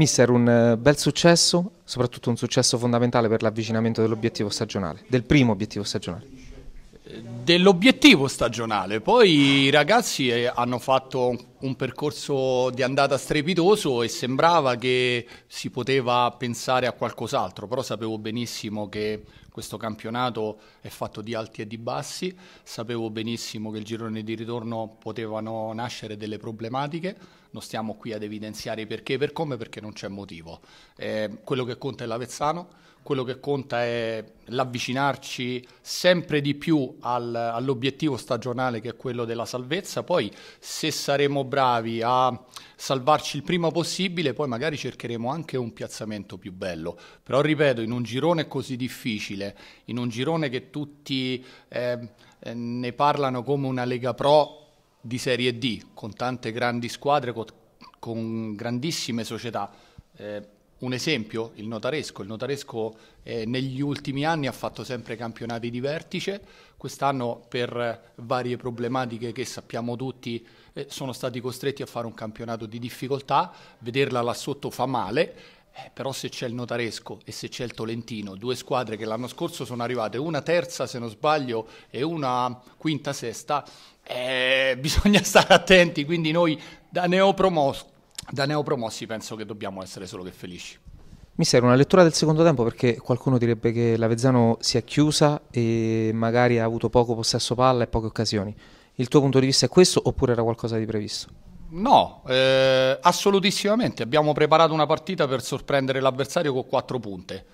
Mister, un eh, bel successo, soprattutto un successo fondamentale per l'avvicinamento dell'obiettivo stagionale, del primo obiettivo stagionale. Dell'obiettivo stagionale, poi i ragazzi eh, hanno fatto un percorso di andata strepitoso e sembrava che si poteva pensare a qualcos'altro, però sapevo benissimo che questo campionato è fatto di alti e di bassi, sapevo benissimo che il girone di ritorno potevano nascere delle problematiche, non stiamo qui ad evidenziare perché e per come perché non c'è motivo. Eh, quello che conta è l'Avezzano, quello che conta è l'avvicinarci sempre di più al, all'obiettivo stagionale che è quello della salvezza, poi se saremo bravi a salvarci il prima possibile, poi magari cercheremo anche un piazzamento più bello. Però ripeto, in un girone così difficile, in un girone che tutti ehm, eh, ne parlano come una Lega Pro di Serie D, con tante grandi squadre, con, con grandissime società. Eh, un esempio, il notaresco. Il notaresco eh, negli ultimi anni ha fatto sempre campionati di vertice, quest'anno per varie problematiche che sappiamo tutti eh, sono stati costretti a fare un campionato di difficoltà, vederla là sotto fa male, eh, però se c'è il Notaresco e se c'è il Tolentino, due squadre che l'anno scorso sono arrivate una terza se non sbaglio e una quinta sesta, eh, bisogna stare attenti, quindi noi da neopromosso da neopromossi penso che dobbiamo essere solo che felici. Mi una lettura del secondo tempo perché qualcuno direbbe che l'Avezzano si è chiusa e magari ha avuto poco possesso palla e poche occasioni. Il tuo punto di vista è questo oppure era qualcosa di previsto? No, eh, assolutissimamente. Abbiamo preparato una partita per sorprendere l'avversario con quattro punte.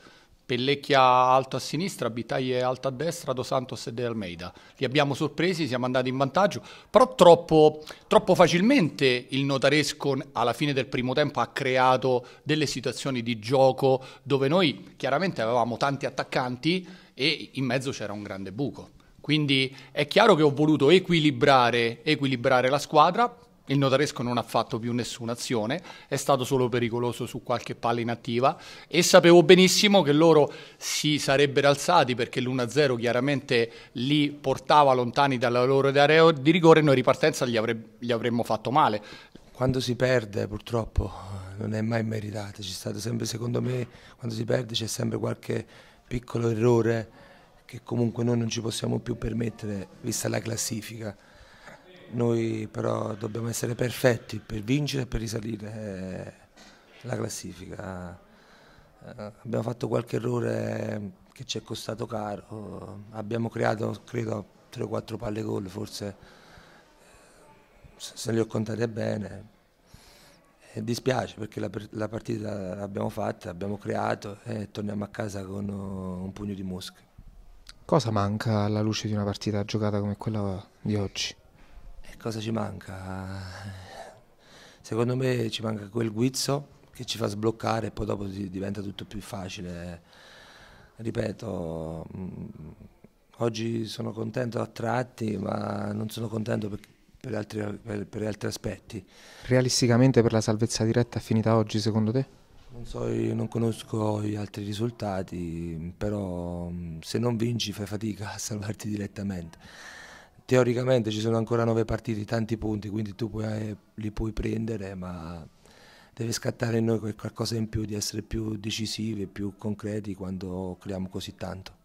Pellecchia alto a sinistra, Bitaglie alto a destra, Dos Santos e De Almeida. Li abbiamo sorpresi, siamo andati in vantaggio, però troppo, troppo, facilmente il notaresco alla fine del primo tempo ha creato delle situazioni di gioco dove noi chiaramente avevamo tanti attaccanti e in mezzo c'era un grande buco. Quindi è chiaro che ho voluto equilibrare, equilibrare la squadra, il notaresco non ha fatto più nessuna azione, è stato solo pericoloso su qualche palla inattiva e sapevo benissimo che loro si sarebbero alzati perché l'1-0 chiaramente li portava lontani dalla loro area di rigore e noi ripartenza gli, avreb- gli avremmo fatto male. Quando si perde purtroppo non è mai meritata, c'è stato sempre secondo me quando si perde c'è sempre qualche piccolo errore che comunque noi non ci possiamo più permettere vista la classifica. Noi però dobbiamo essere perfetti per vincere e per risalire eh, la classifica. Eh, abbiamo fatto qualche errore che ci è costato caro, abbiamo creato credo 3 o 4 palle gol forse, eh, se le ho contate bene. E dispiace perché la, partita l'abbiamo fatta, l'abbiamo creato e torniamo a casa con un pugno di mosche. Cosa manca alla luce di una partita giocata come quella di oggi? cosa ci manca? Secondo me ci manca quel guizzo che ci fa sbloccare e poi dopo diventa tutto più facile. Ripeto, mm, oggi sono contento a tratti, ma non sono contento per, per, altri, per, per altri, aspetti. Realisticamente per la salvezza diretta è finita oggi secondo te? Non, so, non conosco gli altri risultati, però mm, se non vinci fai fatica a salvarti direttamente teoricamente ci sono ancora nove partite, tanti punti, quindi tu puoi, eh, li puoi prendere, ma deve scattare in noi qualcosa in più, di essere più decisivi, più concreti quando creiamo così tanto.